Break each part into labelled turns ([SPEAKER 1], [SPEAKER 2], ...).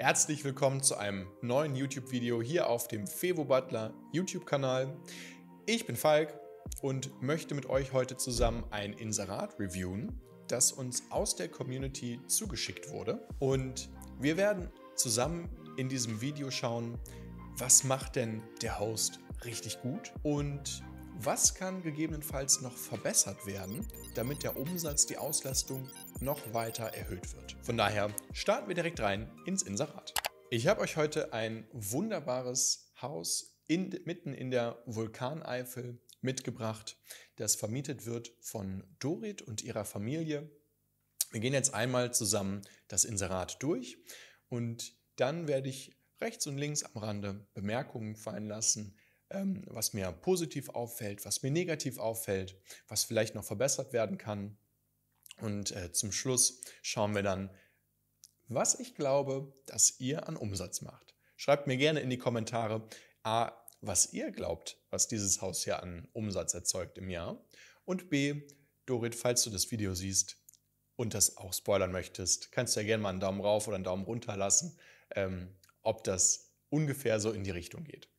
[SPEAKER 1] Herzlich willkommen zu einem neuen YouTube-Video hier auf dem Fevo Butler YouTube-Kanal. Ich bin Falk und möchte mit euch heute zusammen ein Inserat reviewen, das uns aus der Community zugeschickt wurde. Und wir werden zusammen in diesem Video schauen, was macht denn der Host richtig gut und was kann gegebenenfalls noch verbessert werden, damit der Umsatz, die Auslastung noch weiter erhöht wird. Von daher starten wir direkt rein ins Inserat. Ich habe euch heute ein wunderbares Haus in, mitten in der Vulkaneifel mitgebracht, das vermietet wird von Dorit und ihrer Familie. Wir gehen jetzt einmal zusammen das Inserat durch und dann werde ich rechts und links am Rande Bemerkungen fallen lassen, ähm, was mir positiv auffällt, was mir negativ auffällt, was vielleicht noch verbessert werden kann. Und äh, zum Schluss schauen wir dann, was ich glaube, dass ihr an Umsatz macht. Schreibt mir gerne in die Kommentare, a, was ihr glaubt, was dieses Haus hier an Umsatz erzeugt im Jahr. Und b, Dorit, falls du das Video siehst und das auch spoilern möchtest, kannst du ja gerne mal einen Daumen rauf oder einen Daumen runter lassen, ähm, ob das ungefähr so in die Richtung geht.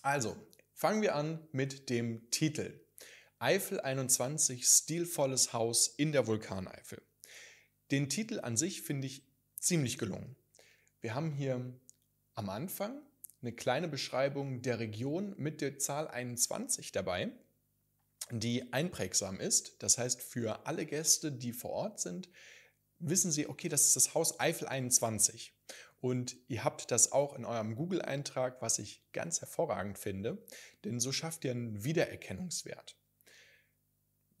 [SPEAKER 1] Also, fangen wir an mit dem Titel. Eifel 21 Stilvolles Haus in der Vulkaneifel. Den Titel an sich finde ich ziemlich gelungen. Wir haben hier am Anfang eine kleine Beschreibung der Region mit der Zahl 21 dabei, die einprägsam ist. Das heißt, für alle Gäste, die vor Ort sind, wissen sie, okay, das ist das Haus Eifel 21. Und ihr habt das auch in eurem Google-Eintrag, was ich ganz hervorragend finde, denn so schafft ihr einen Wiedererkennungswert.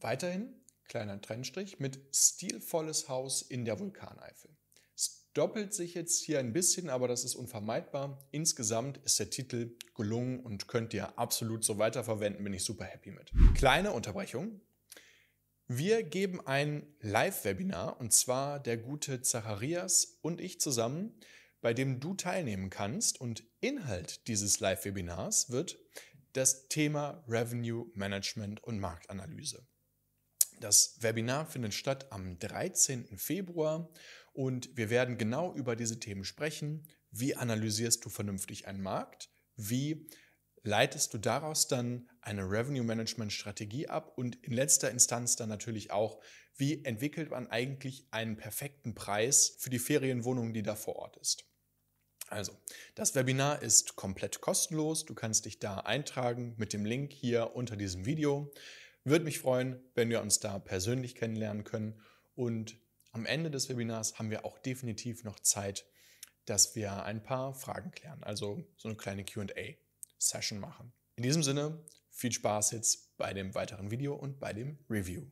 [SPEAKER 1] Weiterhin, kleiner Trennstrich, mit stilvolles Haus in der Vulkaneifel. Es doppelt sich jetzt hier ein bisschen, aber das ist unvermeidbar. Insgesamt ist der Titel gelungen und könnt ihr absolut so weiterverwenden, bin ich super happy mit. Kleine Unterbrechung. Wir geben ein Live-Webinar und zwar der gute Zacharias und ich zusammen, bei dem du teilnehmen kannst und Inhalt dieses Live-Webinars wird das Thema Revenue Management und Marktanalyse. Das Webinar findet statt am 13. Februar und wir werden genau über diese Themen sprechen. Wie analysierst du vernünftig einen Markt? Wie leitest du daraus dann eine Revenue Management Strategie ab und in letzter Instanz dann natürlich auch, wie entwickelt man eigentlich einen perfekten Preis für die Ferienwohnung, die da vor Ort ist? Also, das Webinar ist komplett kostenlos. Du kannst dich da eintragen mit dem Link hier unter diesem Video. Würde mich freuen, wenn wir uns da persönlich kennenlernen können. Und am Ende des Webinars haben wir auch definitiv noch Zeit, dass wir ein paar Fragen klären, also so eine kleine QA-Session machen. In diesem Sinne, viel Spaß jetzt bei dem weiteren Video und bei dem Review.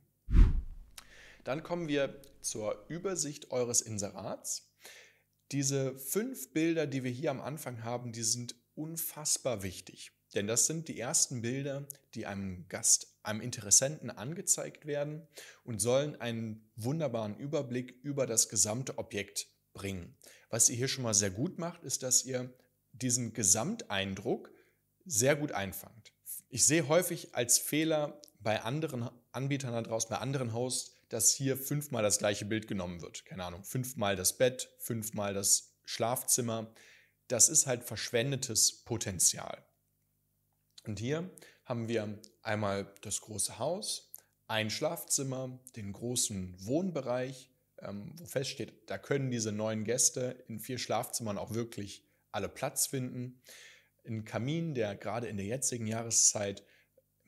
[SPEAKER 1] Dann kommen wir zur Übersicht eures Inserats. Diese fünf Bilder, die wir hier am Anfang haben, die sind unfassbar wichtig. Denn das sind die ersten Bilder, die einem Gast, einem Interessenten angezeigt werden und sollen einen wunderbaren Überblick über das gesamte Objekt bringen. Was ihr hier schon mal sehr gut macht, ist, dass ihr diesen Gesamteindruck sehr gut einfangt. Ich sehe häufig als Fehler bei anderen Anbietern da draußen, bei anderen Hosts, dass hier fünfmal das gleiche Bild genommen wird. Keine Ahnung, fünfmal das Bett, fünfmal das Schlafzimmer. Das ist halt verschwendetes Potenzial. Und hier haben wir einmal das große Haus, ein Schlafzimmer, den großen Wohnbereich, ähm, wo feststeht, da können diese neuen Gäste in vier Schlafzimmern auch wirklich alle Platz finden. Ein Kamin, der gerade in der jetzigen Jahreszeit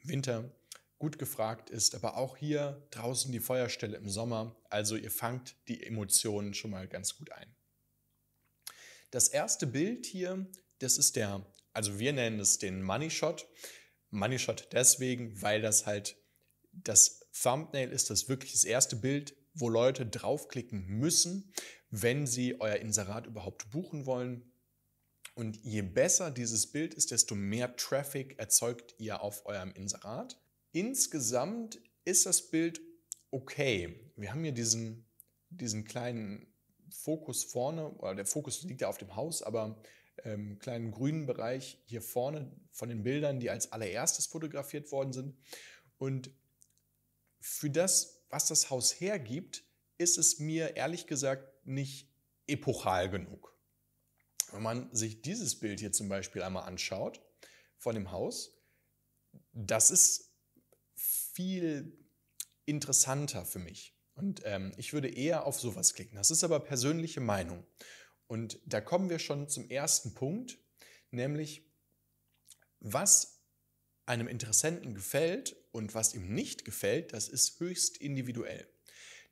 [SPEAKER 1] Winter gut gefragt ist, aber auch hier draußen die Feuerstelle im Sommer. Also ihr fangt die Emotionen schon mal ganz gut ein. Das erste Bild hier, das ist der also wir nennen es den Money Shot. Money Shot deswegen, weil das halt das Thumbnail ist das wirklich das erste Bild, wo Leute draufklicken müssen, wenn sie euer Inserat überhaupt buchen wollen. Und je besser dieses Bild ist, desto mehr Traffic erzeugt ihr auf eurem Inserat. Insgesamt ist das Bild okay. Wir haben hier diesen, diesen kleinen Fokus vorne, oder der Fokus liegt ja auf dem Haus, aber ähm, kleinen grünen Bereich hier vorne von den Bildern, die als allererstes fotografiert worden sind. Und für das, was das Haus hergibt, ist es mir ehrlich gesagt nicht epochal genug. Wenn man sich dieses Bild hier zum Beispiel einmal anschaut von dem Haus, das ist viel interessanter für mich. Und ähm, ich würde eher auf sowas klicken. Das ist aber persönliche Meinung. Und da kommen wir schon zum ersten Punkt, nämlich was einem Interessenten gefällt und was ihm nicht gefällt, das ist höchst individuell.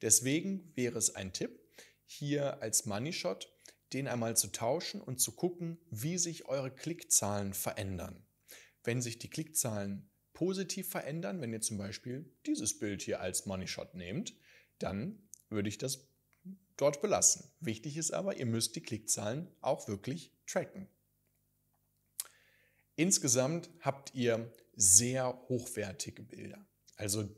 [SPEAKER 1] Deswegen wäre es ein Tipp, hier als Money Shot den einmal zu tauschen und zu gucken, wie sich eure Klickzahlen verändern. Wenn sich die Klickzahlen positiv verändern, wenn ihr zum Beispiel dieses Bild hier als Money Shot nehmt, dann würde ich das dort belassen. Wichtig ist aber, ihr müsst die Klickzahlen auch wirklich tracken. Insgesamt habt ihr sehr hochwertige Bilder. Also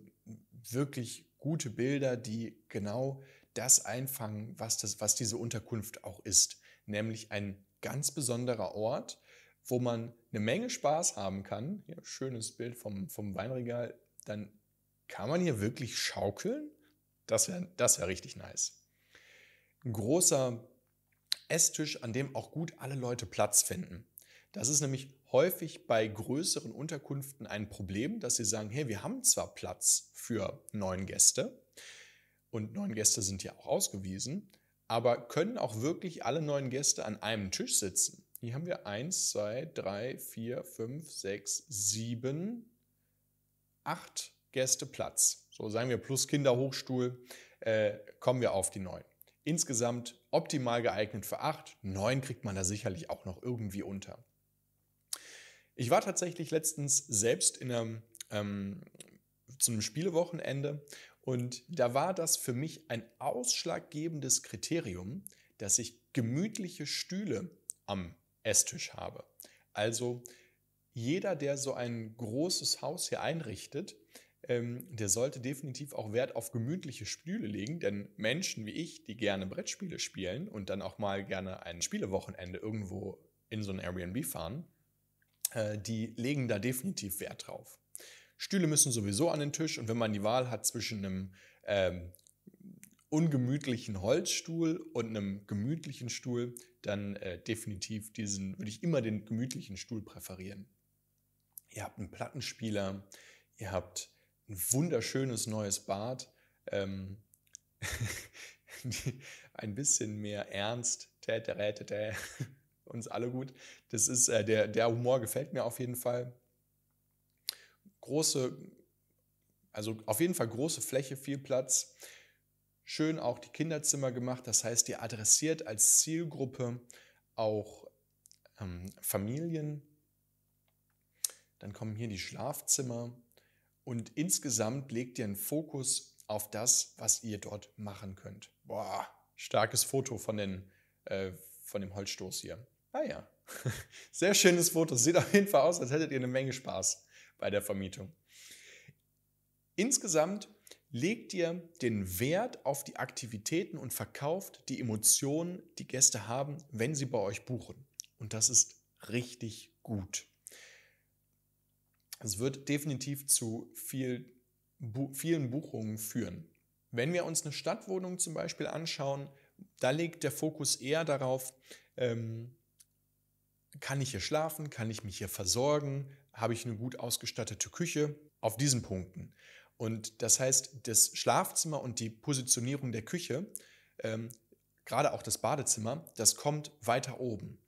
[SPEAKER 1] wirklich gute Bilder, die genau das einfangen, was, das, was diese Unterkunft auch ist. Nämlich ein ganz besonderer Ort, wo man eine Menge Spaß haben kann. Ja, schönes Bild vom, vom Weinregal. Dann kann man hier wirklich schaukeln. Das wäre das wär richtig nice großer Esstisch, an dem auch gut alle Leute Platz finden. Das ist nämlich häufig bei größeren Unterkünften ein Problem, dass sie sagen, hey, wir haben zwar Platz für neun Gäste und neun Gäste sind ja auch ausgewiesen, aber können auch wirklich alle neun Gäste an einem Tisch sitzen? Hier haben wir eins, zwei, drei, vier, fünf, sechs, sieben, acht Gäste Platz. So sagen wir plus Kinderhochstuhl, äh, kommen wir auf die 9 insgesamt optimal geeignet für acht. Neun kriegt man da sicherlich auch noch irgendwie unter. Ich war tatsächlich letztens selbst in einem, ähm, zu einem Spielewochenende und da war das für mich ein ausschlaggebendes Kriterium, dass ich gemütliche Stühle am Esstisch habe. Also jeder, der so ein großes Haus hier einrichtet, ähm, der sollte definitiv auch Wert auf gemütliche Spiele legen, denn Menschen wie ich, die gerne Brettspiele spielen und dann auch mal gerne ein Spielewochenende irgendwo in so ein Airbnb fahren, äh, die legen da definitiv Wert drauf. Stühle müssen sowieso an den Tisch und wenn man die Wahl hat zwischen einem ähm, ungemütlichen Holzstuhl und einem gemütlichen Stuhl, dann äh, definitiv diesen, würde ich immer den gemütlichen Stuhl präferieren. Ihr habt einen Plattenspieler, ihr habt ein wunderschönes neues Bad, ähm, ein bisschen mehr Ernst, tä, tä, tä, uns alle gut. Das ist äh, der, der Humor gefällt mir auf jeden Fall. Große, also auf jeden Fall große Fläche, viel Platz. Schön auch die Kinderzimmer gemacht, das heißt, ihr adressiert als Zielgruppe auch ähm, Familien. Dann kommen hier die Schlafzimmer und insgesamt legt ihr einen Fokus auf das, was ihr dort machen könnt. Boah, starkes Foto von, den, äh, von dem Holzstoß hier. Ah ja, sehr schönes Foto. Sieht auf jeden Fall aus, als hättet ihr eine Menge Spaß bei der Vermietung. Insgesamt legt ihr den Wert auf die Aktivitäten und verkauft die Emotionen, die Gäste haben, wenn sie bei euch buchen. Und das ist richtig gut. Es wird definitiv zu viel, bu vielen Buchungen führen. Wenn wir uns eine Stadtwohnung zum Beispiel anschauen, da liegt der Fokus eher darauf, ähm, kann ich hier schlafen, kann ich mich hier versorgen, habe ich eine gut ausgestattete Küche, auf diesen Punkten. Und das heißt, das Schlafzimmer und die Positionierung der Küche, ähm, gerade auch das Badezimmer, das kommt weiter oben.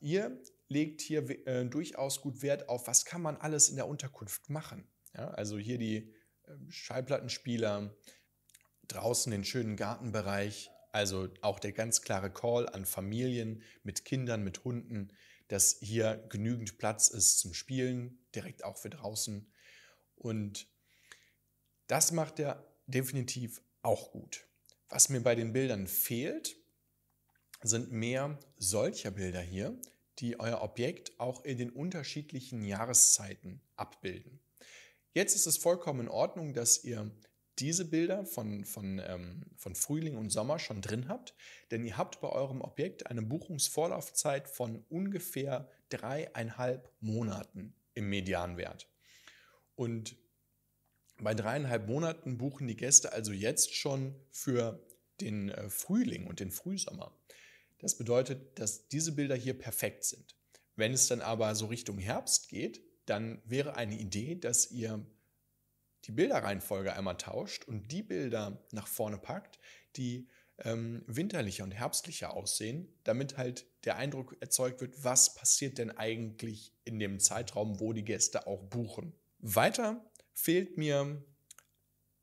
[SPEAKER 1] Ihr legt hier äh, durchaus gut Wert auf, was kann man alles in der Unterkunft machen. Ja, also hier die äh, Schallplattenspieler, draußen den schönen Gartenbereich, also auch der ganz klare Call an Familien mit Kindern, mit Hunden, dass hier genügend Platz ist zum Spielen, direkt auch für draußen. Und das macht er definitiv auch gut. Was mir bei den Bildern fehlt, sind mehr solcher Bilder hier, die euer Objekt auch in den unterschiedlichen Jahreszeiten abbilden. Jetzt ist es vollkommen in Ordnung, dass ihr diese Bilder von, von, ähm, von Frühling und Sommer schon drin habt, denn ihr habt bei eurem Objekt eine Buchungsvorlaufzeit von ungefähr dreieinhalb Monaten im Medianwert. Und bei dreieinhalb Monaten buchen die Gäste also jetzt schon für den äh, Frühling und den Frühsommer. Das bedeutet, dass diese Bilder hier perfekt sind. Wenn es dann aber so Richtung Herbst geht, dann wäre eine Idee, dass ihr die Bilderreihenfolge einmal tauscht und die Bilder nach vorne packt, die ähm, winterlicher und herbstlicher aussehen, damit halt der Eindruck erzeugt wird, was passiert denn eigentlich in dem Zeitraum, wo die Gäste auch buchen. Weiter fehlt mir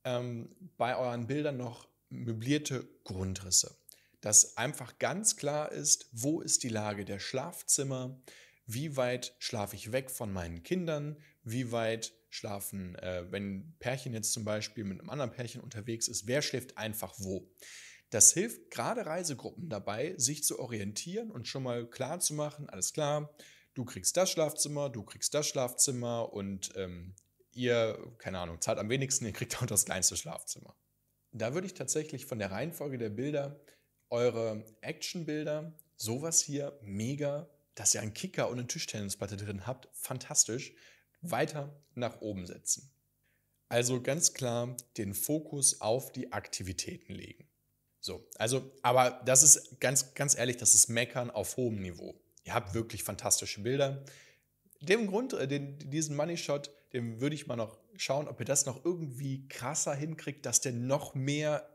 [SPEAKER 1] ähm, bei euren Bildern noch möblierte Grundrisse dass einfach ganz klar ist, wo ist die Lage der Schlafzimmer, wie weit schlafe ich weg von meinen Kindern, wie weit schlafen, äh, wenn ein Pärchen jetzt zum Beispiel mit einem anderen Pärchen unterwegs ist, wer schläft einfach wo. Das hilft gerade Reisegruppen dabei, sich zu orientieren und schon mal klar zu machen, alles klar, du kriegst das Schlafzimmer, du kriegst das Schlafzimmer und ähm, ihr, keine Ahnung, zahlt am wenigsten, ihr kriegt auch das kleinste Schlafzimmer. Da würde ich tatsächlich von der Reihenfolge der Bilder eure Actionbilder, sowas hier, mega, dass ihr einen Kicker und eine Tischtennisplatte drin habt, fantastisch, weiter nach oben setzen. Also ganz klar den Fokus auf die Aktivitäten legen. So, also, aber das ist ganz, ganz ehrlich, das ist Meckern auf hohem Niveau. Ihr habt wirklich fantastische Bilder. Dem Grund, äh, den, diesen Money Shot, den würde ich mal noch schauen, ob ihr das noch irgendwie krasser hinkriegt, dass der noch mehr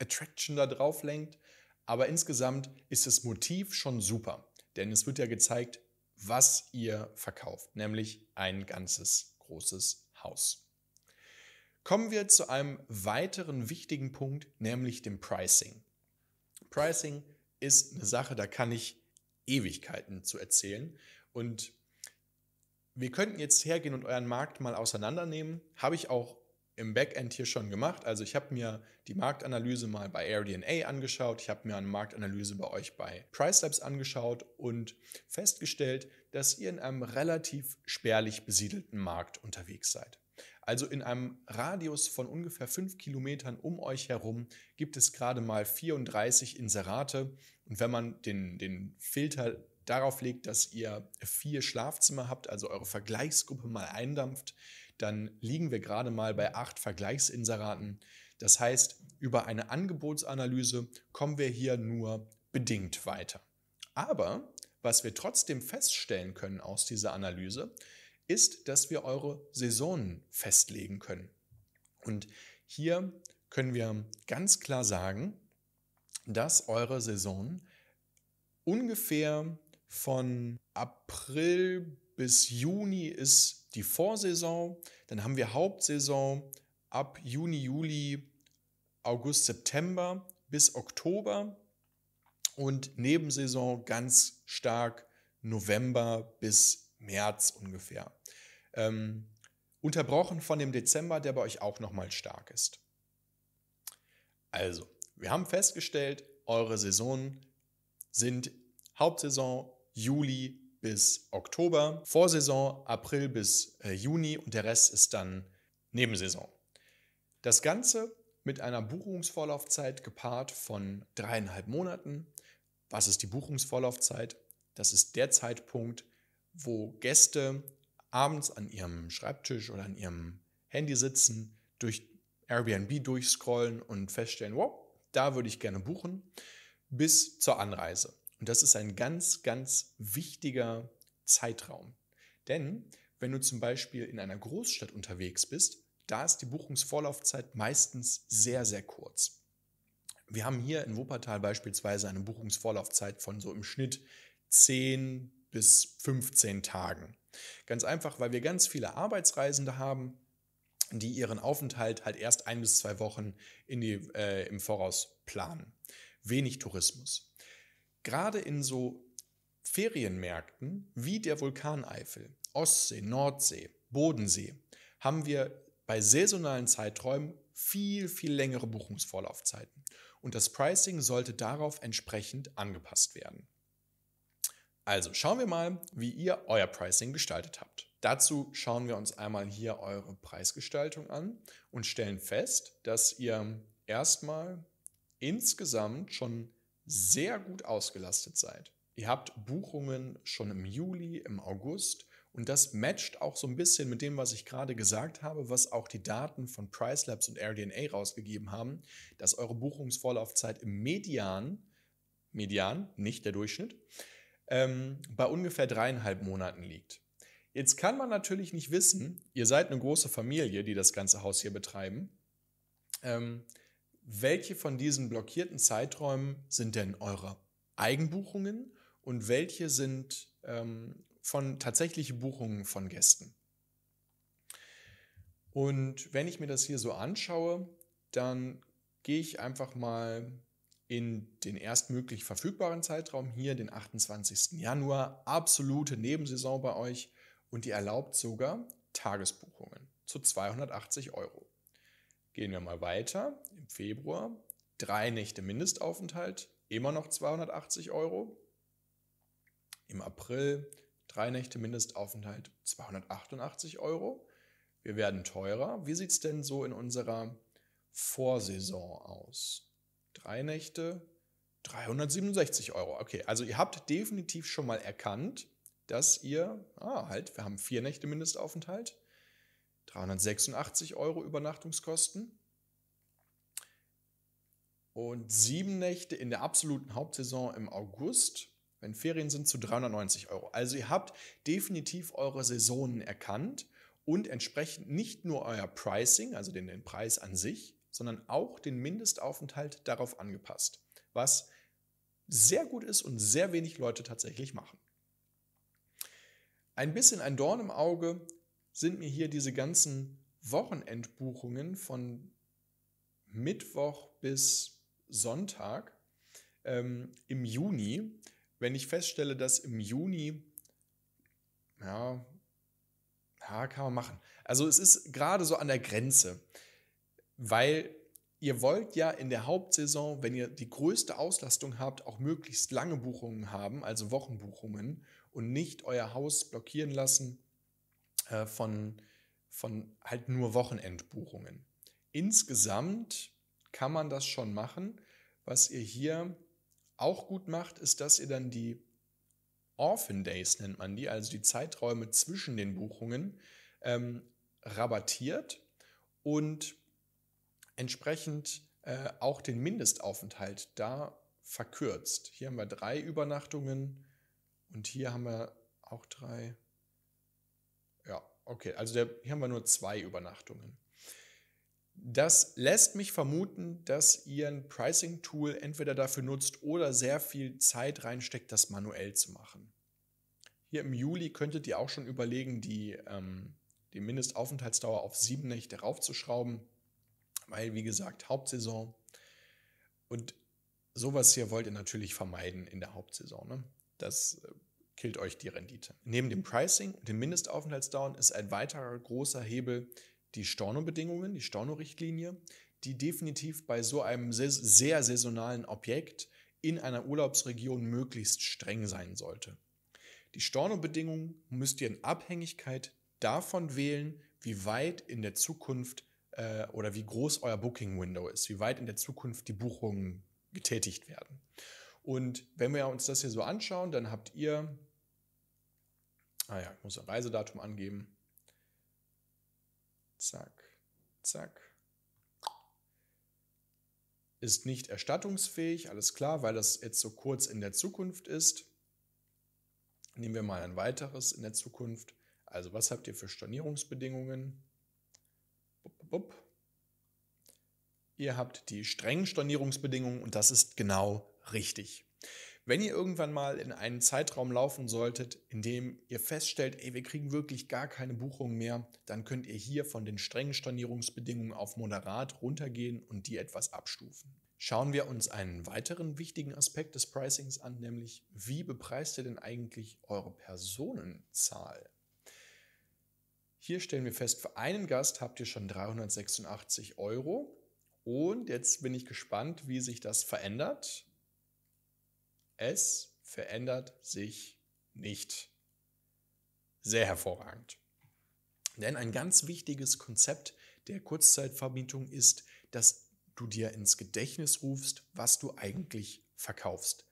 [SPEAKER 1] Attraction da drauf lenkt. Aber insgesamt ist das Motiv schon super, denn es wird ja gezeigt, was ihr verkauft, nämlich ein ganzes großes Haus. Kommen wir zu einem weiteren wichtigen Punkt, nämlich dem Pricing. Pricing ist eine Sache, da kann ich Ewigkeiten zu erzählen. Und wir könnten jetzt hergehen und euren Markt mal auseinandernehmen. Habe ich auch im Backend hier schon gemacht. Also ich habe mir die Marktanalyse mal bei AirDNA angeschaut, ich habe mir eine Marktanalyse bei euch bei PriceLabs angeschaut und festgestellt, dass ihr in einem relativ spärlich besiedelten Markt unterwegs seid. Also in einem Radius von ungefähr fünf Kilometern um euch herum gibt es gerade mal 34 Inserate. Und wenn man den, den Filter darauf legt, dass ihr vier Schlafzimmer habt, also eure Vergleichsgruppe mal eindampft, dann liegen wir gerade mal bei acht Vergleichsinseraten. Das heißt, über eine Angebotsanalyse kommen wir hier nur bedingt weiter. Aber was wir trotzdem feststellen können aus dieser Analyse, ist, dass wir eure Saisonen festlegen können. Und hier können wir ganz klar sagen, dass eure Saison ungefähr von April bis Juni ist die Vorsaison, dann haben wir Hauptsaison ab Juni, Juli, August, September bis Oktober und Nebensaison ganz stark November bis März ungefähr. Ähm, unterbrochen von dem Dezember, der bei euch auch nochmal stark ist. Also, wir haben festgestellt, eure Saisonen sind Hauptsaison Juli bis Oktober, Vorsaison April bis äh, Juni und der Rest ist dann Nebensaison. Das Ganze mit einer Buchungsvorlaufzeit gepaart von dreieinhalb Monaten. Was ist die Buchungsvorlaufzeit? Das ist der Zeitpunkt, wo Gäste abends an ihrem Schreibtisch oder an ihrem Handy sitzen, durch Airbnb durchscrollen und feststellen, wow, da würde ich gerne buchen, bis zur Anreise. Und das ist ein ganz, ganz wichtiger Zeitraum. Denn wenn du zum Beispiel in einer Großstadt unterwegs bist, da ist die Buchungsvorlaufzeit meistens sehr, sehr kurz. Wir haben hier in Wuppertal beispielsweise eine Buchungsvorlaufzeit von so im Schnitt 10 bis 15 Tagen. Ganz einfach, weil wir ganz viele Arbeitsreisende haben, die ihren Aufenthalt halt erst ein bis zwei Wochen die, äh, im Voraus planen. Wenig Tourismus gerade in so Ferienmärkten wie der Vulkaneifel, Ostsee, Nordsee, Bodensee, haben wir bei saisonalen Zeiträumen viel, viel längere Buchungsvorlaufzeiten. Und das Pricing sollte darauf entsprechend angepasst werden. Also schauen wir mal, wie ihr euer Pricing gestaltet habt. Dazu schauen wir uns einmal hier eure Preisgestaltung an und stellen fest, dass ihr erstmal insgesamt schon sehr gut ausgelastet seid. Ihr habt Buchungen schon im Juli, im August und das matcht auch so ein bisschen mit dem, was ich gerade gesagt habe, was auch die Daten von Price Labs und AirDNA rausgegeben haben, dass eure Buchungsvorlaufzeit im Median, Median, nicht der Durchschnitt, ähm, bei ungefähr dreieinhalb Monaten liegt. Jetzt kann man natürlich nicht wissen, ihr seid eine große Familie, die das ganze Haus hier betreiben. Ähm, welche von diesen blockierten Zeiträumen sind denn eure Eigenbuchungen und welche sind ähm, von tatsächlichen Buchungen von Gästen? Und wenn ich mir das hier so anschaue, dann gehe ich einfach mal in den erstmöglich verfügbaren Zeitraum hier, den 28. Januar, absolute Nebensaison bei euch und ihr erlaubt sogar Tagesbuchungen zu 280 Euro. Gehen wir mal weiter. Im Februar drei Nächte Mindestaufenthalt, immer noch 280 Euro. Im April drei Nächte Mindestaufenthalt, 288 Euro. Wir werden teurer. Wie sieht es denn so in unserer Vorsaison aus? Drei Nächte, 367 Euro. Okay, also ihr habt definitiv schon mal erkannt, dass ihr, ah, halt, wir haben vier Nächte Mindestaufenthalt, 386 Euro Übernachtungskosten. Und sieben Nächte in der absoluten Hauptsaison im August, wenn Ferien sind, zu 390 Euro. Also ihr habt definitiv eure Saisonen erkannt und entsprechend nicht nur euer Pricing, also den, den Preis an sich, sondern auch den Mindestaufenthalt darauf angepasst, was sehr gut ist und sehr wenig Leute tatsächlich machen. Ein bisschen ein Dorn im Auge sind mir hier diese ganzen Wochenendbuchungen von Mittwoch bis Sonntag ähm, im Juni, wenn ich feststelle, dass im Juni, ja, ja, kann man machen. Also es ist gerade so an der Grenze, weil ihr wollt ja in der Hauptsaison, wenn ihr die größte Auslastung habt, auch möglichst lange Buchungen haben, also Wochenbuchungen und nicht euer Haus blockieren lassen äh, von, von halt nur Wochenendbuchungen. Insgesamt kann man das schon machen. Was ihr hier auch gut macht, ist, dass ihr dann die Orphan Days nennt man die, also die Zeiträume zwischen den Buchungen, ähm, rabattiert und entsprechend äh, auch den Mindestaufenthalt da verkürzt. Hier haben wir drei Übernachtungen und hier haben wir auch drei, Okay, also der, hier haben wir nur zwei Übernachtungen. Das lässt mich vermuten, dass ihr ein Pricing-Tool entweder dafür nutzt oder sehr viel Zeit reinsteckt, das manuell zu machen. Hier im Juli könntet ihr auch schon überlegen, die, ähm, die Mindestaufenthaltsdauer auf sieben Nächte raufzuschrauben, weil, wie gesagt, Hauptsaison. Und sowas hier wollt ihr natürlich vermeiden in der Hauptsaison. Ne? Das äh, killt euch die Rendite. Neben dem Pricing und dem Mindestaufenthaltsdauer ist ein weiterer großer Hebel die Stornobedingungen, die Stornorichtlinie, die definitiv bei so einem sehr saisonalen Objekt in einer Urlaubsregion möglichst streng sein sollte. Die Stornobedingungen müsst ihr in Abhängigkeit davon wählen, wie weit in der Zukunft äh, oder wie groß euer Booking-Window ist, wie weit in der Zukunft die Buchungen getätigt werden. Und wenn wir uns das hier so anschauen, dann habt ihr Ah ja, ich muss ein Reisedatum angeben. Zack, zack. Ist nicht erstattungsfähig, alles klar, weil das jetzt so kurz in der Zukunft ist. Nehmen wir mal ein weiteres in der Zukunft. Also was habt ihr für Stornierungsbedingungen? Bup, bup. Ihr habt die strengen Stornierungsbedingungen und das ist genau richtig. Wenn ihr irgendwann mal in einen Zeitraum laufen solltet, in dem ihr feststellt, ey, wir kriegen wirklich gar keine Buchungen mehr, dann könnt ihr hier von den strengen Stornierungsbedingungen auf moderat runtergehen und die etwas abstufen. Schauen wir uns einen weiteren wichtigen Aspekt des Pricings an, nämlich wie bepreist ihr denn eigentlich eure Personenzahl? Hier stellen wir fest, für einen Gast habt ihr schon 386 Euro. Und jetzt bin ich gespannt, wie sich das verändert. Es verändert sich nicht. Sehr hervorragend. Denn ein ganz wichtiges Konzept der Kurzzeitvermietung ist, dass du dir ins Gedächtnis rufst, was du eigentlich verkaufst.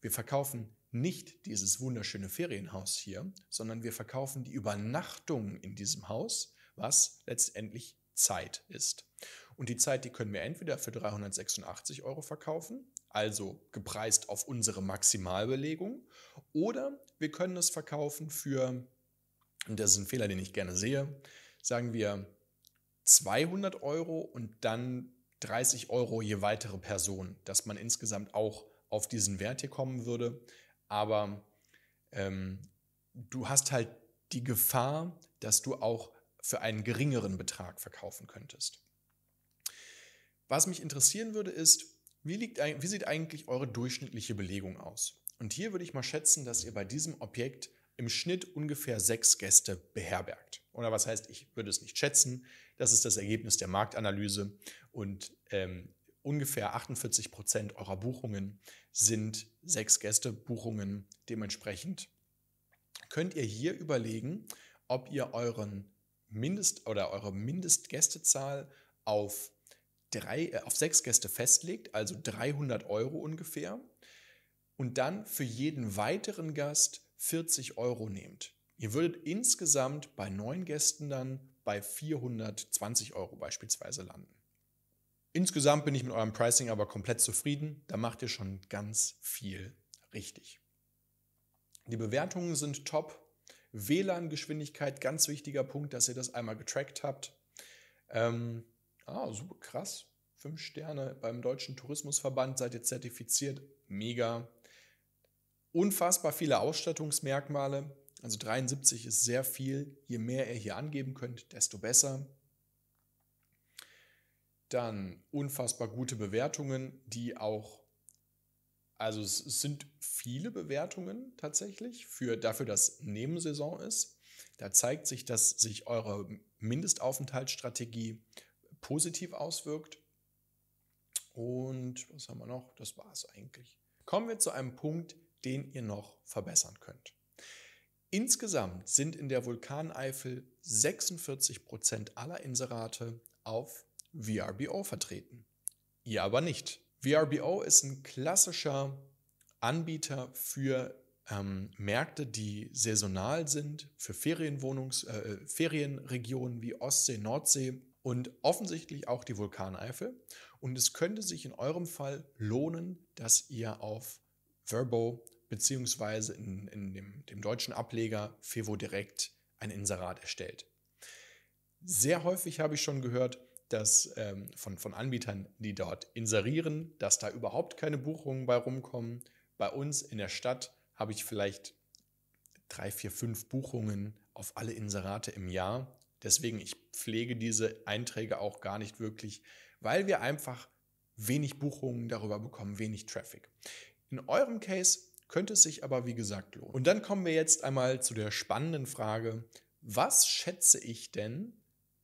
[SPEAKER 1] Wir verkaufen nicht dieses wunderschöne Ferienhaus hier, sondern wir verkaufen die Übernachtung in diesem Haus, was letztendlich Zeit ist. Und die Zeit, die können wir entweder für 386 Euro verkaufen also gepreist auf unsere Maximalbelegung. Oder wir können es verkaufen für, und das ist ein Fehler, den ich gerne sehe, sagen wir 200 Euro und dann 30 Euro je weitere Person, dass man insgesamt auch auf diesen Wert hier kommen würde. Aber ähm, du hast halt die Gefahr, dass du auch für einen geringeren Betrag verkaufen könntest. Was mich interessieren würde, ist, wie, liegt, wie sieht eigentlich eure durchschnittliche Belegung aus? Und hier würde ich mal schätzen, dass ihr bei diesem Objekt im Schnitt ungefähr sechs Gäste beherbergt. Oder was heißt, ich würde es nicht schätzen. Das ist das Ergebnis der Marktanalyse. Und ähm, ungefähr 48 Prozent eurer Buchungen sind sechs Gäste Buchungen. Dementsprechend könnt ihr hier überlegen, ob ihr euren Mindest oder eure Mindestgästezahl auf drei, äh, auf sechs Gäste festlegt, also 300 Euro ungefähr, und dann für jeden weiteren Gast 40 Euro nehmt. Ihr würdet insgesamt bei neun Gästen dann bei 420 Euro beispielsweise landen. Insgesamt bin ich mit eurem Pricing aber komplett zufrieden. Da macht ihr schon ganz viel richtig. Die Bewertungen sind top. WLAN-Geschwindigkeit, ganz wichtiger Punkt, dass ihr das einmal getrackt habt. Ähm, Ah, super krass. Fünf Sterne beim Deutschen Tourismusverband, seid ihr zertifiziert. Mega. Unfassbar viele Ausstattungsmerkmale. Also 73 ist sehr viel. Je mehr ihr hier angeben könnt, desto besser. Dann unfassbar gute Bewertungen, die auch, also es sind viele Bewertungen tatsächlich für, dafür, dass Nebensaison ist. Da zeigt sich, dass sich eure Mindestaufenthaltsstrategie positiv auswirkt. Und was haben wir noch? Das war es eigentlich. Kommen wir zu einem Punkt, den ihr noch verbessern könnt. Insgesamt sind in der Vulkaneifel 46% Prozent aller Inserate auf VRBO vertreten. Ihr aber nicht. VRBO ist ein klassischer Anbieter für ähm, Märkte, die saisonal sind, für Ferienwohnungs-, äh, Ferienregionen wie Ostsee, Nordsee und offensichtlich auch die Vulkaneifel. Und es könnte sich in eurem Fall lohnen, dass ihr auf Verbo bzw. in, in dem, dem deutschen Ableger Fevo direkt ein Inserat erstellt. Sehr häufig habe ich schon gehört, dass ähm, von, von Anbietern, die dort inserieren, dass da überhaupt keine Buchungen bei rumkommen. Bei uns in der Stadt habe ich vielleicht drei, vier, fünf Buchungen auf alle Inserate im Jahr Deswegen, ich pflege diese Einträge auch gar nicht wirklich, weil wir einfach wenig Buchungen darüber bekommen, wenig Traffic. In eurem Case könnte es sich aber, wie gesagt, lohnen. Und dann kommen wir jetzt einmal zu der spannenden Frage, was schätze ich denn,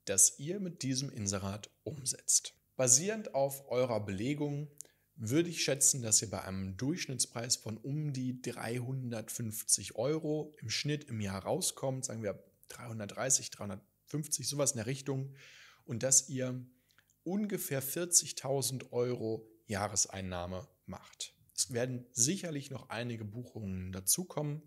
[SPEAKER 1] dass ihr mit diesem Inserat umsetzt? Basierend auf eurer Belegung würde ich schätzen, dass ihr bei einem Durchschnittspreis von um die 350 Euro im Schnitt im Jahr rauskommt, sagen wir 330, 300. 50, sowas in der Richtung, und dass ihr ungefähr 40.000 Euro Jahreseinnahme macht. Es werden sicherlich noch einige Buchungen dazukommen.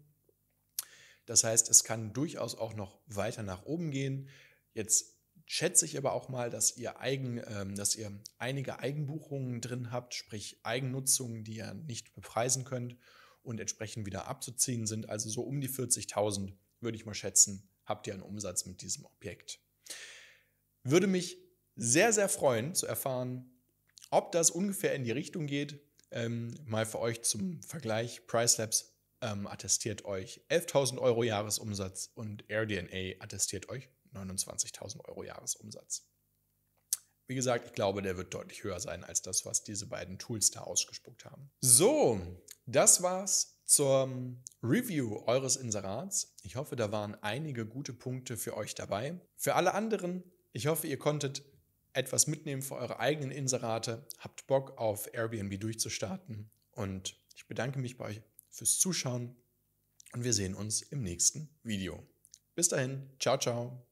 [SPEAKER 1] Das heißt, es kann durchaus auch noch weiter nach oben gehen. Jetzt schätze ich aber auch mal, dass ihr, Eigen, ähm, dass ihr einige Eigenbuchungen drin habt, sprich Eigennutzungen, die ihr nicht bepreisen könnt und entsprechend wieder abzuziehen sind. Also so um die 40.000 würde ich mal schätzen, habt ihr einen Umsatz mit diesem Objekt. Würde mich sehr, sehr freuen zu erfahren, ob das ungefähr in die Richtung geht. Ähm, mal für euch zum Vergleich, Price Labs ähm, attestiert euch 11.000 Euro Jahresumsatz und AirDNA attestiert euch 29.000 Euro Jahresumsatz. Wie gesagt, ich glaube, der wird deutlich höher sein als das, was diese beiden Tools da ausgespuckt haben. So, das war's zur Review eures Inserats. Ich hoffe, da waren einige gute Punkte für euch dabei. Für alle anderen, ich hoffe, ihr konntet etwas mitnehmen für eure eigenen Inserate, habt Bock auf Airbnb durchzustarten und ich bedanke mich bei euch fürs Zuschauen und wir sehen uns im nächsten Video. Bis dahin, ciao, ciao.